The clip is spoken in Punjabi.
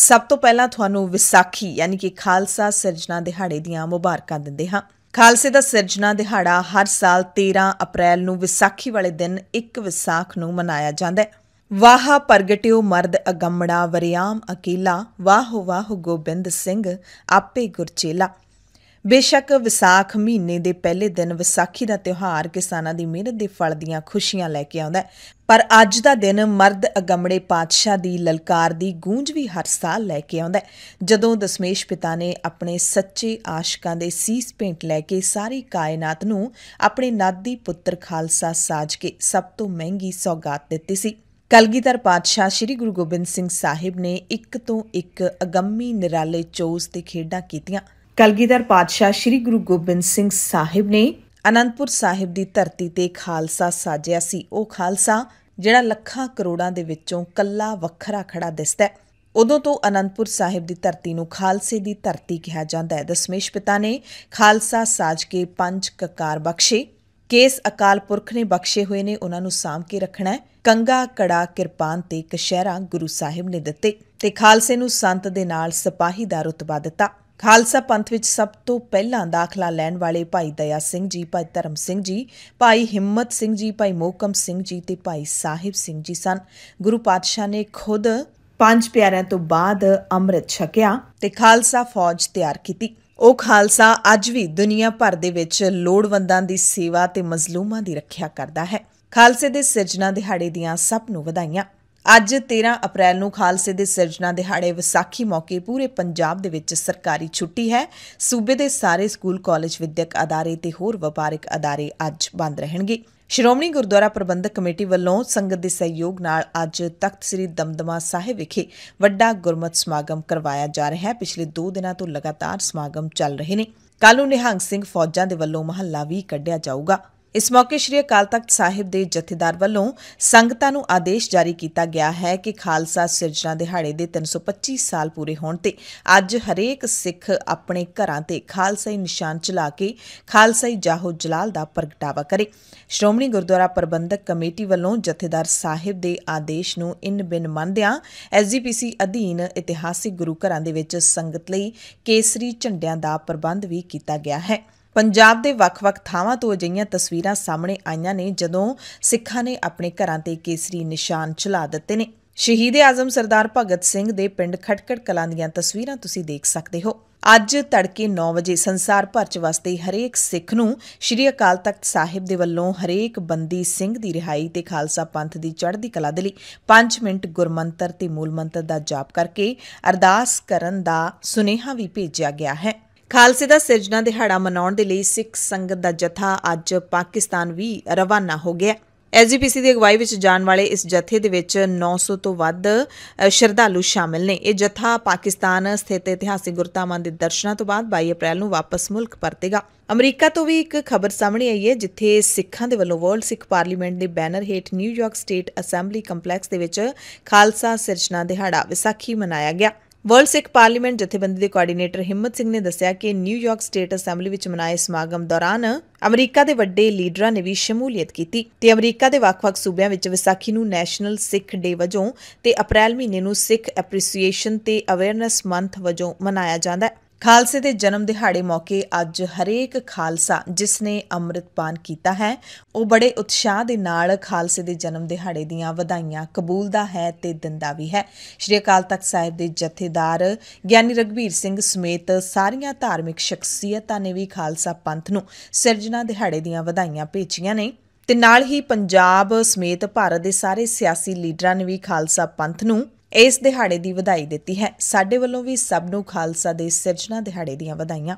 ਸਭ ਤੋਂ ਪਹਿਲਾਂ ਤੁਹਾਨੂੰ ਵਿਸਾਖੀ ਯਾਨੀ ਕਿ ਖਾਲਸਾ ਸਿਰਜਣਾ ਦਿਹਾੜੇ ਦੀਆਂ ਮੁਬਾਰਕਾਂ ਦਿੰਦੇ ਹਾਂ ਖਾਲਸੇ ਦਾ ਸਿਰਜਣਾ ਦਿਹਾੜਾ ਹਰ ਸਾਲ 13 ਅਪ੍ਰੈਲ ਨੂੰ ਵਿਸਾਖੀ ਵਾਲੇ ਦਿਨ ਇੱਕ ਵਿਸਾਖ ਨੂੰ ਮਨਾਇਆ ਜਾਂਦਾ ਹੈ ਵਾਹ ਪ੍ਰਗਟਿਓ ਮਰਦ ਅਗੰਮੜਾ ਵਰਿਆਮ ਅਕੀਲਾ ਵਾਹ ਵਾਹ ਗੋਬਿੰਦ ਸਿੰਘ ਆਪੇ ਗੁਰਚੇਲਾ ਬੇਸ਼ੱਕ ਵਿਸਾਖ ਮਹੀਨੇ ਦੇ ਪਹਿਲੇ ਦਿਨ ਵਿਸਾਖੀ ਦਾ ਤਿਉਹਾਰ ਕਿਸਾਨਾਂ ਦੀ ਮਿਹਨਤ ਦੇ ਫਲ ਦੀਆਂ ਖੁਸ਼ੀਆਂ ਲੈ ਕੇ ਆਉਂਦਾ ਹੈ ਪਰ ਅੱਜ ਦਾ ਦਿਨ ਮਰਦ ਅਗੰਮੜੇ ਪਾਤਸ਼ਾਹ ਦੀ ਲਲਕਾਰ ਦੀ ਗੂੰਜ ਵੀ ਹਰ ਸਾਲ ਲੈ ਕੇ ਆਉਂਦਾ ਹੈ ਜਦੋਂ ਦਸ਼ਮੇਸ਼ ਪਿਤਾ ਨੇ ਆਪਣੇ ਸੱਚੇ ਆਸ਼ਿਕਾਂ ਦੇ ਸੀਸ ਭੇਂਟ ਲੈ ਕੇ ਸਾਰੀ ਕਾਇਨਾਤ ਨੂੰ ਆਪਣੇ ਨਾਦੀ ਪੁੱਤਰ ਖਾਲਸਾ ਸਾਜ ਕੇ ਸਭ ਤੋਂ ਮਹਿੰਗੀ ਸੌਗਾਤ ਦਿੱਤੀ ਸੀ ਕਲਗੀਧਰ ਪਾਤਸ਼ਾਹ ਸ੍ਰੀ ਗੁਰੂ ਗੋਬਿੰਦ ਸਿੰਘ ਸਾਹਿਬ ਨੇ ਇੱਕ ਤੋਂ ਇੱਕ ਅਗੰਮੀ ਨਿਰਾਲੇ ਚੋਸ ਤੇ ਖੇਡਾਂ ਕੀਤੀਆਂ ਕਲਗੀਧਰ ਪਾਤਸ਼ਾਹ ਸ੍ਰੀ ਗੁਰੂ ਗੋਬਿੰਦ ਸਿੰਘ ਸਾਹਿਬ ਨੇ ਅਨੰਦਪੁਰ ਸਾਹਿਬ ਦੀ ਧਰਤੀ ਤੇ ਖਾਲਸਾ ਸਾਜਿਆ ਸੀ ਉਹ ਖਾਲਸਾ ਜਿਹੜਾ ਲੱਖਾਂ ਕਰੋੜਾਂ ਦੇ ਵਿੱਚੋਂ ਕੱਲਾ ਵੱਖਰਾ ਖੜਾ ਦਿਸਦਾ ਹੈ ਉਦੋਂ ਤੋਂ ਅਨੰਦਪੁਰ ਸਾਹਿਬ ਦੀ ਧਰਤੀ ਨੂੰ ਖਾਲਸੇ ਦੀ ਧਰਤੀ ਕਿਹਾ ਜਾਂਦਾ ਹੈ ਦਸ਼ਮੇਸ਼ ਪਿਤਾ ਨੇ ਖਾਲਸਾ ਸਾਜ ਕੇ ਪੰਜ ਕਕਾਰ ਬਖਸ਼ੇ ਕੇਸ ਅਕਾਲ ਪੁਰਖ ਨੇ ਬਖਸ਼ੇ ਹੋਏ ਨੇ ਉਹਨਾਂ ਨੂੰ ਸਾਂਭ ਕੇ ਰੱਖਣਾ ਹੈ ਕੰਗਾ ਕੜਾ ਕਿਰਪਾਨ ਤੇ ਕਸ਼ਹਿਰਾ ਗੁਰੂ ਸਾਹਿਬ ਨੇ ਦਿੱਤੇ ਤੇ ਖਾਲਸੇ ਨੂੰ ਸੰਤ ਦੇ ਨਾਲ ਸਿਪਾਹੀ ਦਾ ਰਤਬਾ ਦਿੱਤਾ ਖਾਲਸਾ ਪੰਥ ਵਿੱਚ ਸਭ ਤੋਂ ਪਹਿਲਾਂ ਦਾਖਲਾ ਲੈਣ ਵਾਲੇ ਭਾਈ ਦਇਆ ਸਿੰਘ ਜੀ ਭਾਈ ਧਰਮ ਸਿੰਘ ਜੀ ਭਾਈ ਹਿੰਮਤ ਸਿੰਘ ਜੀ ਭਾਈ ਮੋਕਮ ਸਿੰਘ ਜੀ ਤੇ ਭਾਈ ਸਾਹਿਬ ਸਿੰਘ ਜੀ ਸਨ ਗੁਰੂ ਪਾਤਸ਼ਾਹ ਨੇ ਖੁਦ ਪੰਜ ਪਿਆਰਿਆਂ ਤੋਂ ਬਾਅਦ ਅੰਮ੍ਰਿਤ ਛਕਿਆ ਤੇ ਖਾਲਸਾ ਫੌਜ ਤਿਆਰ ਕੀਤੀ ਉਹ ਖਾਲਸਾ ਅੱਜ ਵੀ ਦੁਨੀਆ ਭਰ ਦੇ ਵਿੱਚ ਲੋੜਵੰਦਾਂ ਦੀ ਸੇਵਾ ਤੇ ਮਜ਼ਲੂਮਾਂ ਦੀ ਰੱਖਿਆ ਕਰਦਾ ਹੈ ਖਾਲਸੇ ਦੇ ਸਿਰਜਣਾ ਦਿਹਾੜੇ ਦੀਆਂ ਸਭ ਨੂੰ ਵਧਾਈਆਂ ਅੱਜ 13 ਅਪ੍ਰੈਲ ਨੂੰ ਖਾਲਸੇ ਦੇ ਸਿਰਜਣਾ ਦਿਹਾੜੇ ਵਿਸਾਖੀ ਮੌਕੇ ਪੂਰੇ ਪੰਜਾਬ ਦੇ ਵਿੱਚ ਸਰਕਾਰੀ ਛੁੱਟੀ ਹੈ ਸੂਬੇ ਦੇ ਸਾਰੇ ਸਕੂਲ ਕਾਲਜ ਵਿਦਿਅਕ ਅਦਾਰੇ ਤੇ ਹੋਰ ਵਪਾਰਕ ਅਦਾਰੇ ਅੱਜ ਬੰਦ ਰਹਿਣਗੇ ਸ਼੍ਰੋਮਣੀ ਗੁਰਦੁਆਰਾ ਪ੍ਰਬੰਧਕ ਕਮੇਟੀ ਵੱਲੋਂ ਸੰਗਤ ਦੇ ਸਹਿਯੋਗ ਨਾਲ ਅੱਜ ਤਖਤ ਸ੍ਰੀ ਦਮਦਮਾ ਸਾਹਿਬ ਵਿਖੇ ਵੱਡਾ ਗੁਰਮਤ ਸਮਾਗਮ ਕਰਵਾਇਆ ਜਾ ਰਿਹਾ ਹੈ ਪਿਛਲੇ 2 ਦਿਨਾਂ ਤੋਂ ਲਗਾਤਾਰ ਸਮਾਗਮ ਚੱਲ ਰਹੇ ਨੇ ਕੱਲ ਨੂੰ ਨਿਹੰਗ ਸਿੰਘ ਫੌਜਾਂ ਦੇ ਵੱਲੋਂ ਮਹੱਲਾ ਵੀ ਕੱਢਿਆ ਜਾਊਗਾ ਇਸ ਮੌਕੇ ਸ਼੍ਰੀ ਅਕਾਲ ਤਖਤ ਸਾਹਿਬ ਦੇ ਜਥੇਦਾਰ ਵੱਲੋਂ ਸੰਗਤਾਂ ਨੂੰ ਆਦੇਸ਼ ਜਾਰੀ ਕੀਤਾ ਗਿਆ ਹੈ ਕਿ ਖਾਲਸਾ ਸਿਰਜਣਾ ਦਿਹਾੜੇ ਦੇ 325 ਸਾਲ ਪੂਰੇ ਹੋਣ ਤੇ ਅੱਜ ਹਰੇਕ ਸਿੱਖ ਆਪਣੇ ਘਰਾਂ ਤੇ ਖਾਲਸਾਈ ਨਿਸ਼ਾਨ ਚਲਾ ਕੇ ਖਾਲਸਾਈ ਜਾਹੋ ਜਲਾਲ ਦਾ ਪ੍ਰਗਟਾਵਾ ਕਰੇ ਸ਼੍ਰੋਮਣੀ ਗੁਰਦੁਆਰਾ ਪ੍ਰਬੰਧਕ ਕਮੇਟੀ ਵੱਲੋਂ ਜਥੇਦਾਰ ਸਾਹਿਬ ਦੇ ਆਦੇਸ਼ ਨੂੰ ਇਨ ਬਿਨ ਮੰਨਦਿਆਂ ਐਸਜੀਪੀਸੀ ਅਧੀਨ ਇਤਿਹਾਸਿਕ ਗੁਰੂ ਘਰਾਂ ਦੇ ਵਿੱਚ ਸੰਗਤ ਲਈ ਕੇਸਰੀ ਝੰਡਿਆਂ ਦਾ ਪ੍ਰਬੰਧ ਵੀ ਕੀਤਾ ਗਿਆ ਹੈ ਪੰਜਾਬ ਦੇ ਵੱਖ-ਵੱਖ ਥਾਵਾਂ ਤੋਂ ਅਜਿਹੀਆਂ ਤਸਵੀਰਾਂ ਸਾਹਮਣੇ ਆਈਆਂ ਨੇ ਜਦੋਂ ਸਿੱਖਾਂ ਨੇ ਆਪਣੇ ਘਰਾਂ ਤੇ ਕੇਸਰੀ ਨਿਸ਼ਾਨ ਚਲਾ ਦਿੱਤੇ ਨੇ ਸ਼ਹੀਦ ਆਜ਼ਮ ਸਰਦਾਰ ਭਗਤ ਸਿੰਘ ਦੇ ਪਿੰਡ ਖਟਕੜ ਕਲਾਂ ਦੀਆਂ ਤਸਵੀਰਾਂ ਤੁਸੀਂ ਦੇਖ ਸਕਦੇ ਹੋ ਅੱਜ ਤੜਕੇ 9 ਵਜੇ ਸੰਸਾਰ ਭਰ ਚ ਵਸਦੇ ਹਰੇਕ ਸਿੱਖ ਨੂੰ ਸ਼੍ਰੀ ਅਕਾਲ ਤਖਤ ਸਾਹਿਬ ਦੇ ਵੱਲੋਂ ਹਰੇਕ ਬੰਦੀ ਸਿੰਘ ਦੀ ਰਿਹਾਈ ਤੇ ਖਾਲਸਾ ਪੰਥ ਦੀ ਚੜ੍ਹਦੀ ਕਲਾ ਦੇ ਲਈ 5 ਮਿੰਟ ਗੁਰਮੰਤਰ ਤੇ ਮੂਲ ਮੰਤਰ ਦਾ ਜਾਪ ਕਰਕੇ ਅਰਦਾਸ ਕਰਨ ਦਾ ਸੁਨੇਹਾ ਵੀ ਭੇਜਿਆ ਗਿਆ ਹੈ ਖਾਲਸੇ ਦਾ ਸਿਰਜਣਾ ਦਿਹਾੜਾ ਮਨਾਉਣ ਦੇ ਲਈ ਸਿੱਖ ਸੰਗਤ ਦਾ ਜਥਾ ਅੱਜ ਪਾਕਿਸਤਾਨ ਵੀ ਰਵਾਨਾ ਹੋ ਗਿਆ ਐਜੀਪੀਸੀ ਦੀ ਅਗਵਾਈ ਵਿੱਚ ਜਾਣ ਵਾਲੇ ਇਸ ਜਥੇ ਦੇ ਵਿੱਚ 900 ਤੋਂ ਵੱਧ ਸ਼ਰਧਾਲੂ ਸ਼ਾਮਿਲ ਨੇ ਇਹ ਜਥਾ ਪਾਕਿਸਤਾਨ ਸਥਿਤ ਇਤਿਹਾਸਿਕ ਗੁਰਤਾਮਾ ਦੇ ਦਰਸ਼ਨਾਂ ਤੋਂ ਬਾਅਦ 22 ਅਪ੍ਰੈਲ ਨੂੰ ਵਾਪਸ ਮੁਲਕ ਪਰਤੇਗਾ ਅਮਰੀਕਾ ਤੋਂ ਵੀ ਇੱਕ ਖਬਰ ਸਾਹਮਣੇ ਆਈ ਹੈ ਜਿੱਥੇ ਸਿੱਖਾਂ ਦੇ ਵੱਲੋਂ ਵਰਲਡ ਸਿੱਖ ਪਾਰਲੀਮੈਂਟ ਦੇ ਬੈਨਰ ਹੇਠ ਨਿਊਯਾਰਕ ਸਟੇਟ ਅਸੈਂਬਲੀ ਕੰਪਲੈਕਸ ਦੇ ਵਿੱਚ ਖਾਲਸਾ ਸਿਰਜਣਾ ਦਿਹਾੜਾ ਵਿਸਾਖੀ ਮਨਾਇਆ ਗਿਆ ਵਰਲਡ ਸਿੱਖ ਪਾਰਲੀਮੈਂਟ ਜਥੇਬੰਦੀ ਦੇ ਕੋਆਰਡੀਨੇਟਰ ਹਿੰਮਤ ਸਿੰਘ ਨੇ ਦੱਸਿਆ ਕਿ ਨਿਊਯਾਰਕ ਸਟੇਟ ਅਸੈਂਬਲੀ ਵਿੱਚ ਮਨਾਏ ਸਮਾਗਮ ਦੌਰਾਨ ਅਮਰੀਕਾ ਦੇ ਵੱਡੇ ਲੀਡਰਾਂ ਨੇ ਵੀ ਸ਼ਮੂਲੀਅਤ ਕੀਤੀ ਤੇ ਅਮਰੀਕਾ ਦੇ ਵੱਖ-ਵੱਖ ਸੂਬਿਆਂ ਵਿੱਚ ਵਿਸਾਖੀ ਨੂੰ ਨੈਸ਼ਨਲ ਸਿੱਖ ਡੇ ਵਜੋਂ ਤੇ ਅਪ੍ਰੈਲ ਮਹੀਨੇ ਨੂੰ ਸਿੱਖ ਐਪਰੀਸੀਏਸ਼ਨ ਤੇ ਅਵੇਅਰਨੈਸ ਮੰਥ ਵਜੋਂ ਮਨਾਇਆ ਜਾਂਦਾ ਹੈ ਖਾਲਸੇ ਦੇ ਜਨਮ ਦਿਹਾੜੇ ਮੌਕੇ ਅੱਜ ਹਰੇਕ ਖਾਲਸਾ ਜਿਸ ਨੇ ਅੰਮ੍ਰਿਤਪਾਨ ਕੀਤਾ ਹੈ ਉਹ ਬੜੇ ਉਤਸ਼ਾਹ ਦੇ ਨਾਲ ਖਾਲਸੇ ਦੇ ਜਨਮ ਦਿਹਾੜੇ ਦੀਆਂ ਵਧਾਈਆਂ ਕਬੂਲਦਾ ਹੈ ਤੇ ਦਿੰਦਾ ਵੀ ਹੈ ਸ਼੍ਰੀ ਅਕਾਲ ਤਖਤ ਸਾਹਿਬ ਦੇ ਜਥੇਦਾਰ ਗਿਆਨੀ ਰਗਵੀਰ ਸਿੰਘ ਸਮੇਤ ਸਾਰੀਆਂ ਧਾਰਮਿਕ ਸ਼ਖਸੀਅਤਾਂ ਨੇ ਵੀ ਖਾਲਸਾ ਪੰਥ ਨੂੰ ਸਿਰਜਣਾ ਦਿਹਾੜੇ ਦੀਆਂ ਵਧਾਈਆਂ ਭੇਜੀਆਂ ਨੇ ਤੇ ਨਾਲ ਹੀ ਪੰਜਾਬ ਸਮੇਤ ਭਾਰਤ ਦੇ ਸਾਰੇ ਸਿਆਸੀ ਲੀਡਰਾਂ ਨੇ ਵੀ ਖਾਲਸਾ ਪੰਥ ਨੂੰ ਇਸ ਦਿਹਾੜੇ ਦੀ ਵਧਾਈ ਦਿੱਤੀ ਹੈ ਸਾਡੇ ਵੱਲੋਂ ਵੀ ਸਭ ਨੂੰ ਖਾਲਸਾ ਦੇ ਸਿਰਜਣਾ ਦਿਹਾੜੇ ਦੀਆਂ ਵਧਾਈਆਂ